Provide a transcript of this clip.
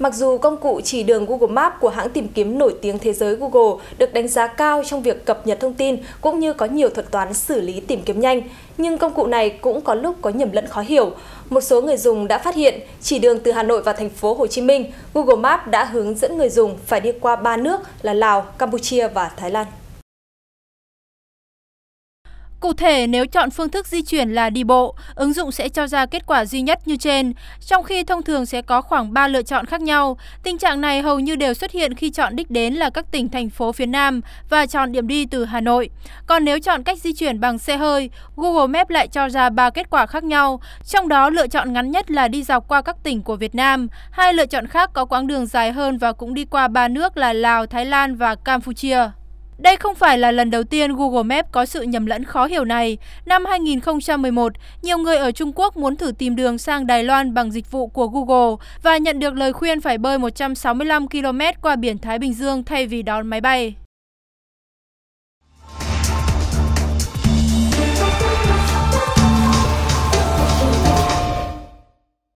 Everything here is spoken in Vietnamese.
Mặc dù công cụ chỉ đường Google Maps của hãng tìm kiếm nổi tiếng thế giới Google được đánh giá cao trong việc cập nhật thông tin cũng như có nhiều thuật toán xử lý tìm kiếm nhanh, nhưng công cụ này cũng có lúc có nhầm lẫn khó hiểu. Một số người dùng đã phát hiện chỉ đường từ Hà Nội vào thành phố Hồ Chí Minh, Google Maps đã hướng dẫn người dùng phải đi qua ba nước là Lào, Campuchia và Thái Lan. Cụ thể, nếu chọn phương thức di chuyển là đi bộ, ứng dụng sẽ cho ra kết quả duy nhất như trên, trong khi thông thường sẽ có khoảng 3 lựa chọn khác nhau. Tình trạng này hầu như đều xuất hiện khi chọn đích đến là các tỉnh thành phố phía Nam và chọn điểm đi từ Hà Nội. Còn nếu chọn cách di chuyển bằng xe hơi, Google Maps lại cho ra 3 kết quả khác nhau, trong đó lựa chọn ngắn nhất là đi dọc qua các tỉnh của Việt Nam, hai lựa chọn khác có quãng đường dài hơn và cũng đi qua ba nước là Lào, Thái Lan và Campuchia. Đây không phải là lần đầu tiên Google Maps có sự nhầm lẫn khó hiểu này. Năm 2011, nhiều người ở Trung Quốc muốn thử tìm đường sang Đài Loan bằng dịch vụ của Google và nhận được lời khuyên phải bơi 165 km qua biển Thái Bình Dương thay vì đón máy bay.